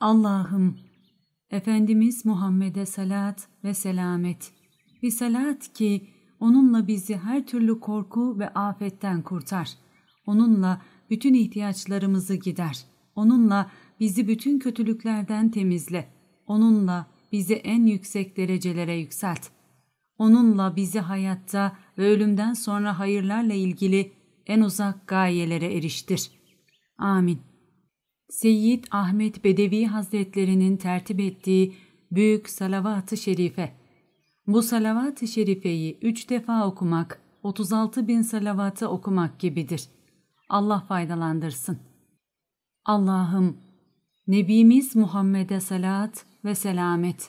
Allah'ım, Efendimiz Muhammed'e salat ve selamet. Bir salat ki onunla bizi her türlü korku ve afetten kurtar. Onunla bütün ihtiyaçlarımızı gider. Onunla bizi bütün kötülüklerden temizle. Onunla bizi en yüksek derecelere yükselt. Onunla bizi hayatta ve ölümden sonra hayırlarla ilgili en uzak gayelere eriştir. Amin. Seyyid Ahmet Bedevi Hazretlerinin tertip ettiği büyük salavat-ı şerife. Bu salavat-ı şerifeyi üç defa okumak, 36 bin salavatı okumak gibidir. Allah faydalandırsın. Allah'ım, Nebimiz Muhammed'e salat ve selamet,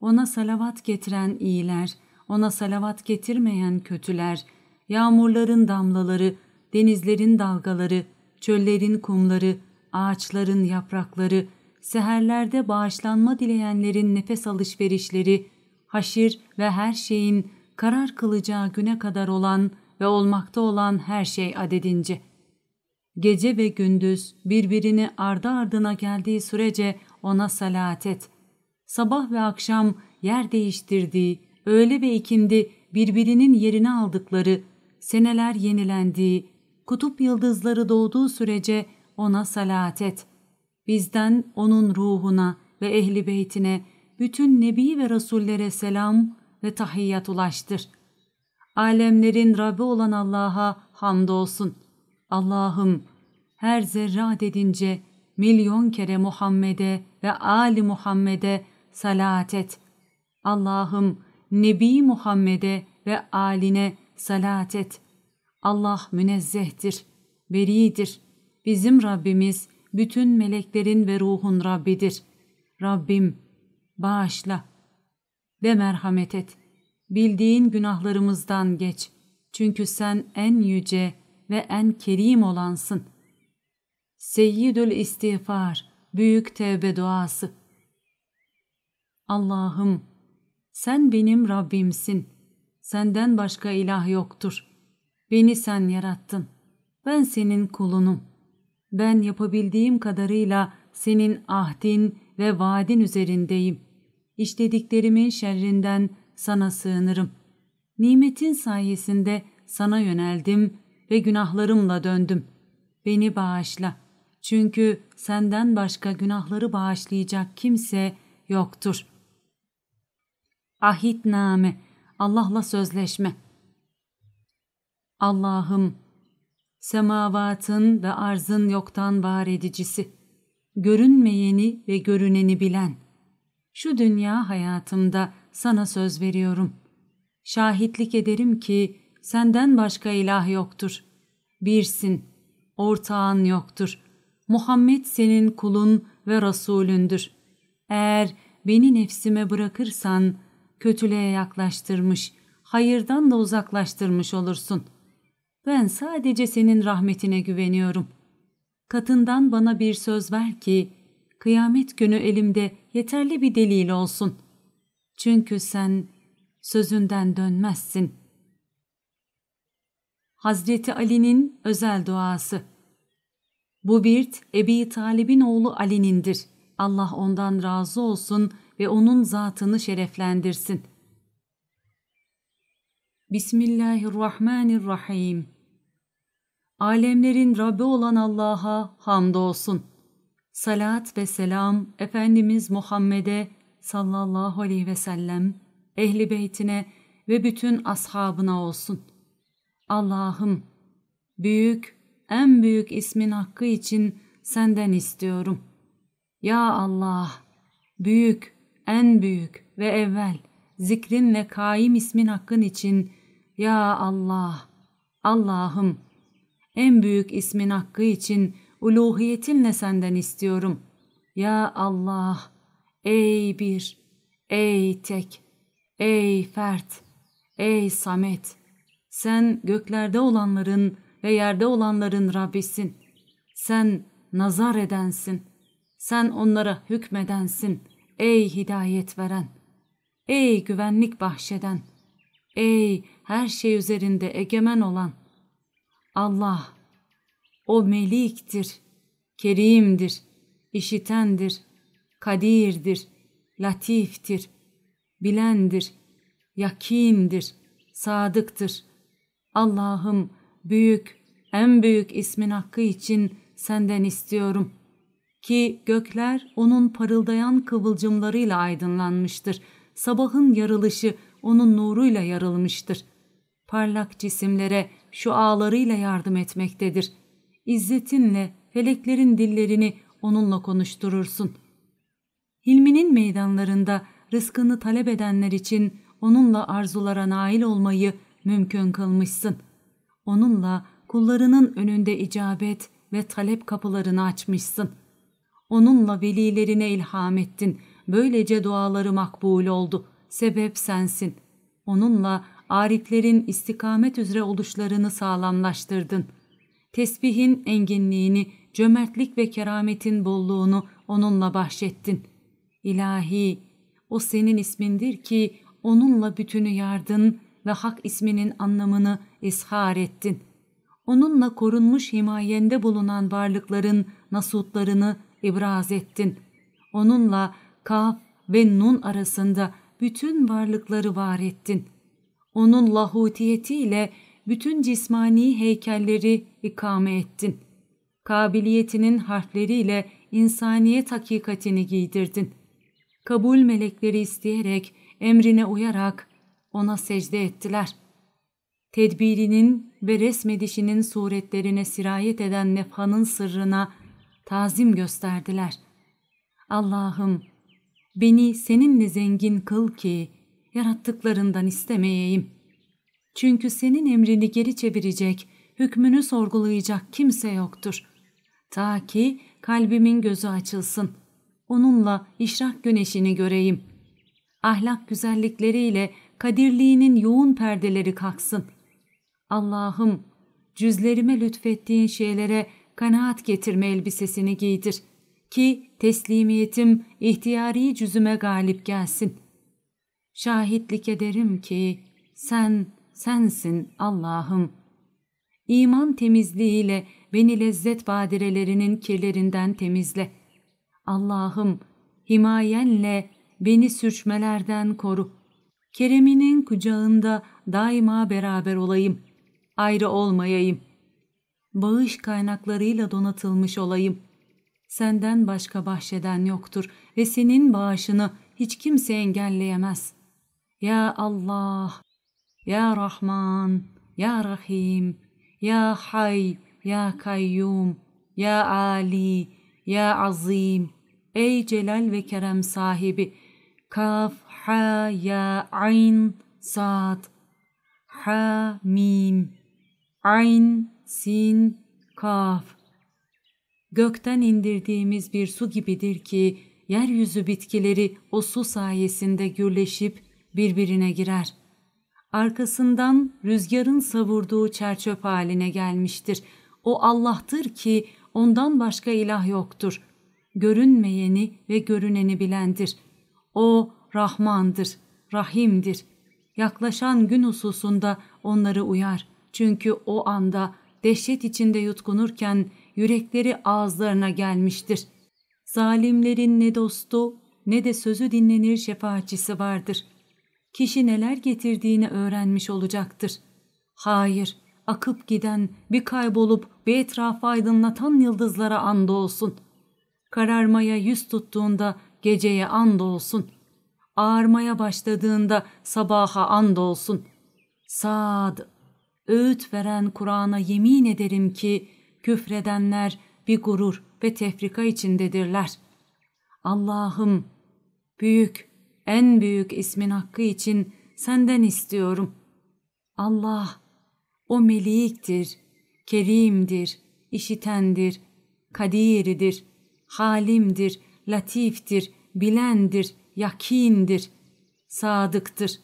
ona salavat getiren iyiler, ona salavat getirmeyen kötüler, yağmurların damlaları, denizlerin dalgaları, çöllerin kumları, ağaçların yaprakları, seherlerde bağışlanma dileyenlerin nefes alışverişleri, haşir ve her şeyin karar kılacağı güne kadar olan ve olmakta olan her şey adedince. Gece ve gündüz birbirini ardı ardına geldiği sürece ona salat et. Sabah ve akşam yer değiştirdiği, öğle ve ikindi birbirinin yerini aldıkları, seneler yenilendiği, kutup yıldızları doğduğu sürece ona salat et. Bizden onun ruhuna ve ehli beytine, bütün nebi ve rasullere selam ve tahiyyat ulaştır. Alemlerin Rabbi olan Allah'a hamdolsun. Allah'ım her zerre adedince milyon kere Muhammed'e ve Ali Muhammed'e salat et. Allah'ım Nebi Muhammed'e ve aline salat et. Allah münezzehtir, beridir.'' Bizim Rabbimiz bütün meleklerin ve ruhun Rabbidir. Rabbim bağışla ve merhamet et. Bildiğin günahlarımızdan geç. Çünkü sen en yüce ve en kerim olansın. Seyyidül istiğfar, büyük tevbe duası. Allah'ım sen benim Rabbimsin. Senden başka ilah yoktur. Beni sen yarattın. Ben senin kulunum.'' Ben yapabildiğim kadarıyla senin ahdin ve vaadin üzerindeyim. İşlediklerimin şerrinden sana sığınırım. Nimetin sayesinde sana yöneldim ve günahlarımla döndüm. Beni bağışla. Çünkü senden başka günahları bağışlayacak kimse yoktur. Ahitname, Allah'la sözleşme. Allah'ım Semavatın ve arzın yoktan var edicisi, görünmeyeni ve görüneni bilen. Şu dünya hayatımda sana söz veriyorum. Şahitlik ederim ki senden başka ilah yoktur. Birsin, ortağın yoktur. Muhammed senin kulun ve Resulündür. Eğer beni nefsime bırakırsan, kötülüğe yaklaştırmış, hayırdan da uzaklaştırmış olursun.'' Ben sadece senin rahmetine güveniyorum. Katından bana bir söz ver ki kıyamet günü elimde yeterli bir delil olsun. Çünkü sen sözünden dönmezsin. Hazreti Ali'nin özel duası. Bu birt Ebi Talib'in oğlu Ali'nindir. Allah ondan razı olsun ve onun zatını şereflendirsin. Bismillahirrahmanirrahim. Alemlerin Rabbi olan Allah'a hamdolsun. Salat ve selam Efendimiz Muhammed'e sallallahu aleyhi ve sellem, ehli beytine ve bütün ashabına olsun. Allah'ım, büyük, en büyük ismin hakkı için senden istiyorum. Ya Allah, büyük, en büyük ve evvel, zikrinle ve kaim ismin hakkın için, Ya Allah, Allah'ım, en büyük ismin hakkı için uluhiyetinle senden istiyorum. Ya Allah, ey bir, ey tek, ey fert, ey samet. Sen göklerde olanların ve yerde olanların Rabbisin. Sen nazar edensin. Sen onlara hükmedensin. Ey hidayet veren. Ey güvenlik bahşeden. Ey her şey üzerinde egemen olan. Allah o meliktir, kerimdir, işitendir, kadirdir, latiftir, bilendir, yakindir, sadıktır. Allah'ım büyük, en büyük ismin hakkı için senden istiyorum ki gökler onun parıldayan kıvılcımlarıyla aydınlanmıştır. Sabahın yarılışı onun nuruyla yarılmıştır. Parlak cisimlere şu ağlarıyla yardım etmektedir. İzzetinle feleklerin dillerini onunla konuşturursun. Hilminin meydanlarında rızkını talep edenler için onunla arzulara nail olmayı mümkün kılmışsın. Onunla kullarının önünde icabet ve talep kapılarını açmışsın. Onunla velilerine ilham ettin. Böylece duaları makbul oldu. Sebep sensin. Onunla ariflerin istikamet üzere oluşlarını sağlamlaştırdın. Tesbihin enginliğini, cömertlik ve kerametin bolluğunu onunla bahşettin. İlahi, o senin ismindir ki onunla bütünü yardın ve hak isminin anlamını ishar ettin. Onunla korunmuş himayende bulunan varlıkların nasutlarını ibraz ettin. Onunla kaf ve nun arasında bütün varlıkları var ettin.'' onun lahutiyetiyle bütün cismani heykelleri ikame ettin. Kabiliyetinin harfleriyle insaniyet hakikatini giydirdin. Kabul melekleri isteyerek, emrine uyarak ona secde ettiler. Tedbirinin ve resmedişinin suretlerine sirayet eden nefhanın sırrına tazim gösterdiler. Allah'ım beni seninle zengin kıl ki yarattıklarından istemeyeyim. Çünkü senin emrini geri çevirecek, hükmünü sorgulayacak kimse yoktur. Ta ki kalbimin gözü açılsın. Onunla işrak güneşini göreyim. Ahlak güzellikleriyle kadirliğinin yoğun perdeleri kalksın. Allah'ım cüzlerime lütfettiğin şeylere kanaat getirme elbisesini giydir ki teslimiyetim ihtiyari cüzüme galip gelsin.'' şahitlik ederim ki sen sensin Allah'ım. İman temizliğiyle beni lezzet badirelerinin kirlerinden temizle. Allah'ım himayenle beni sürçmelerden koru. Kereminin kucağında daima beraber olayım. Ayrı olmayayım. Bağış kaynaklarıyla donatılmış olayım. Senden başka bahşeden yoktur ve senin bağışını hiç kimse engelleyemez.'' Ya Allah, Ya Rahman, Ya Rahim, Ya Hay, Ya Kayyum, Ya Ali, Ya Azim, Ey Celal ve Kerem sahibi, Kaf, Ha, Ya, Ayn, Sad, Ha, Mim, Ayn, Sin, Kaf. Gökten indirdiğimiz bir su gibidir ki, yeryüzü bitkileri o su sayesinde gürleşip birbirine girer. Arkasından rüzgarın savurduğu çerçöp haline gelmiştir. O Allah'tır ki ondan başka ilah yoktur. Görünmeyeni ve görüneni bilendir. O Rahmandır, Rahim'dir. Yaklaşan gün hususunda onları uyar. Çünkü o anda dehşet içinde yutkunurken yürekleri ağızlarına gelmiştir. Zalimlerin ne dostu ne de sözü dinlenir şefaatçisi vardır.'' kişi neler getirdiğini öğrenmiş olacaktır. Hayır, akıp giden, bir kaybolup bir etrafı aydınlatan yıldızlara andolsun. Kararmaya yüz tuttuğunda geceye andolsun. Ağarmaya başladığında sabaha andolsun. Sad, öğüt veren Kur'an'a yemin ederim ki küfredenler bir gurur ve tefrika içindedirler. Allah'ım büyük, en büyük ismin hakkı için senden istiyorum. Allah, o meliktir, kerimdir, işitendir, kadiridir, halimdir, latiftir, bilendir, yakindir, sadıktır.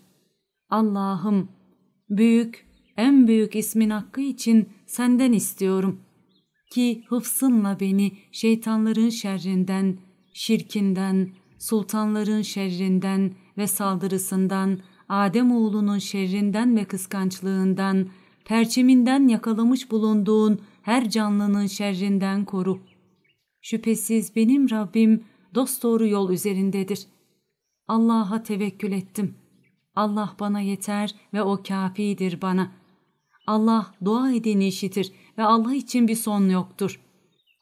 Allah'ım, büyük, en büyük ismin hakkı için senden istiyorum ki hıfsınla beni şeytanların şerrinden, şirkinden, sultanların şerrinden ve saldırısından, Adem oğlunun şerrinden ve kıskançlığından, perçeminden yakalamış bulunduğun her canlının şerrinden koru. Şüphesiz benim Rabbim dosdoğru yol üzerindedir. Allah'a tevekkül ettim. Allah bana yeter ve o kafidir bana. Allah dua edeni işitir ve Allah için bir son yoktur.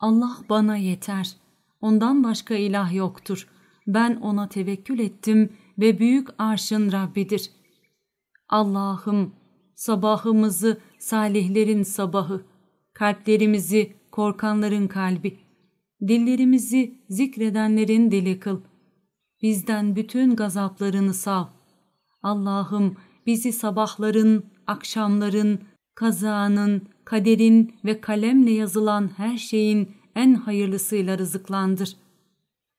Allah bana yeter. Ondan başka ilah yoktur ben ona tevekkül ettim ve büyük arşın Rabbidir. Allah'ım sabahımızı salihlerin sabahı, kalplerimizi korkanların kalbi, dillerimizi zikredenlerin dili kıl. Bizden bütün gazaplarını sağ. Allah'ım bizi sabahların, akşamların, kazanın, kaderin ve kalemle yazılan her şeyin en hayırlısıyla rızıklandır.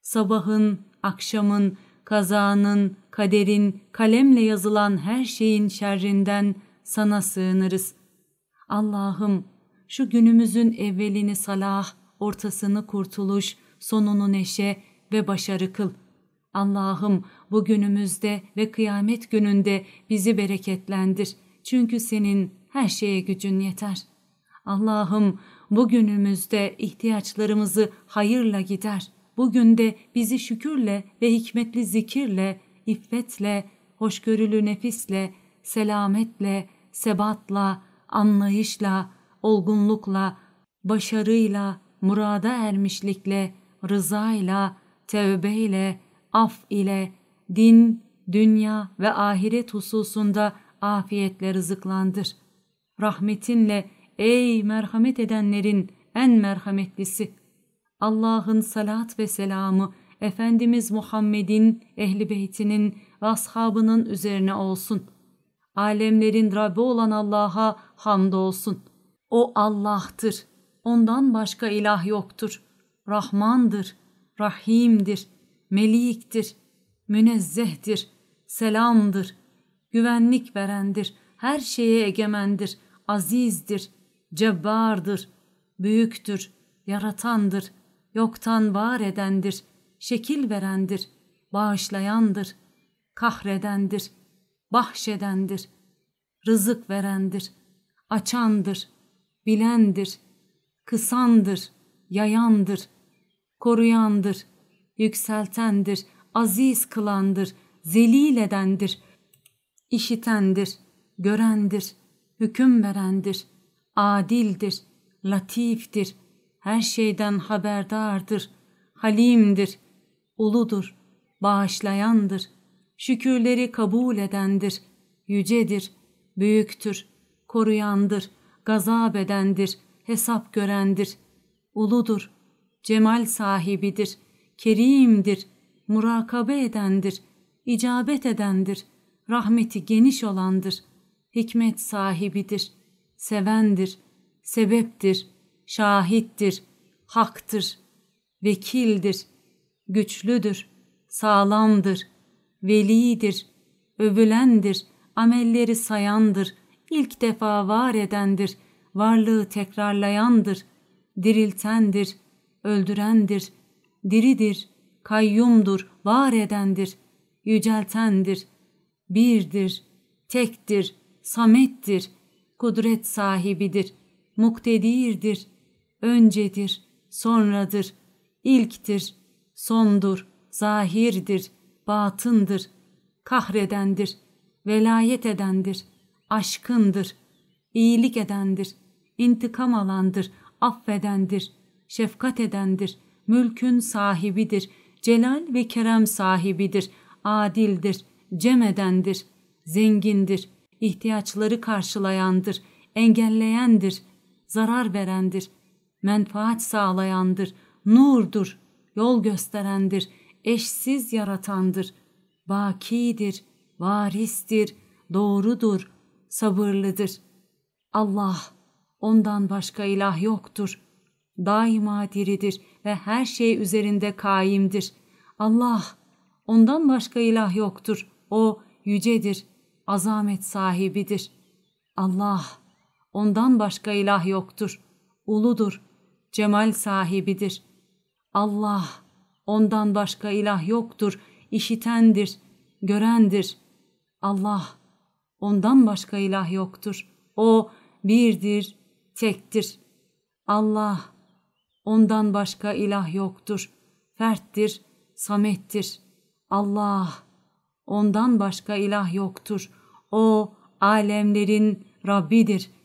Sabahın, akşamın, kazanın, kaderin, kalemle yazılan her şeyin şerrinden sana sığınırız. Allah'ım şu günümüzün evvelini salah, ortasını kurtuluş, sonunu neşe ve başarı kıl. Allah'ım bu günümüzde ve kıyamet gününde bizi bereketlendir. Çünkü senin her şeye gücün yeter. Allah'ım bu günümüzde ihtiyaçlarımızı hayırla gider.'' bugün de bizi şükürle ve hikmetli zikirle, iffetle, hoşgörülü nefisle, selametle, sebatla, anlayışla, olgunlukla, başarıyla, murada ermişlikle, rızayla, tevbeyle, af ile, din, dünya ve ahiret hususunda afiyetle rızıklandır. Rahmetinle ey merhamet edenlerin en merhametlisi.'' Allah'ın salat ve selamı Efendimiz Muhammed'in, ehli beytinin ve ashabının üzerine olsun. Alemlerin Rabbi olan Allah'a hamd olsun. O Allah'tır. Ondan başka ilah yoktur. Rahmandır, Rahim'dir, Melik'tir, Münezzehtir, Selam'dır, güvenlik verendir, her şeye egemendir, azizdir, cebbardır, büyüktür, yaratandır.'' yoktan var edendir, şekil verendir, bağışlayandır, kahredendir, bahşedendir, rızık verendir, açandır, bilendir, kısandır, yayandır, koruyandır, yükseltendir, aziz kılandır, zelil edendir, işitendir, görendir, hüküm verendir, adildir, latiftir, her şeyden haberdardır, halimdir, uludur, bağışlayandır, şükürleri kabul edendir, yücedir, büyüktür, koruyandır, gazap edendir, hesap görendir, uludur, cemal sahibidir, kerimdir, murakabe edendir, icabet edendir, rahmeti geniş olandır, hikmet sahibidir, sevendir, sebeptir.'' şahittir, haktır, vekildir, güçlüdür, sağlamdır, velidir, övülendir, amelleri sayandır, ilk defa var edendir, varlığı tekrarlayandır, diriltendir, öldürendir, diridir, kayyumdur, var edendir, yüceltendir, birdir, tektir, samettir, kudret sahibidir, muktedirdir, öncedir, sonradır, ilktir, sondur, zahirdir, batındır, kahredendir, velayet edendir, aşkındır, iyilik edendir, intikam alandır, affedendir, şefkat edendir, mülkün sahibidir, celal ve kerem sahibidir, adildir, cemedendir, zengindir, ihtiyaçları karşılayandır, engelleyendir, zarar verendir.'' menfaat sağlayandır, nurdur, yol gösterendir, eşsiz yaratandır, bakidir, varistir, doğrudur, sabırlıdır. Allah, ondan başka ilah yoktur. Daima diridir ve her şey üzerinde kaimdir. Allah, ondan başka ilah yoktur. O yücedir, azamet sahibidir. Allah, ondan başka ilah yoktur. Uludur, cemal sahibidir. Allah, ondan başka ilah yoktur, işitendir, görendir. Allah, ondan başka ilah yoktur. O birdir, tektir. Allah, ondan başka ilah yoktur. Ferttir, samettir. Allah, ondan başka ilah yoktur. O alemlerin Rabbidir.''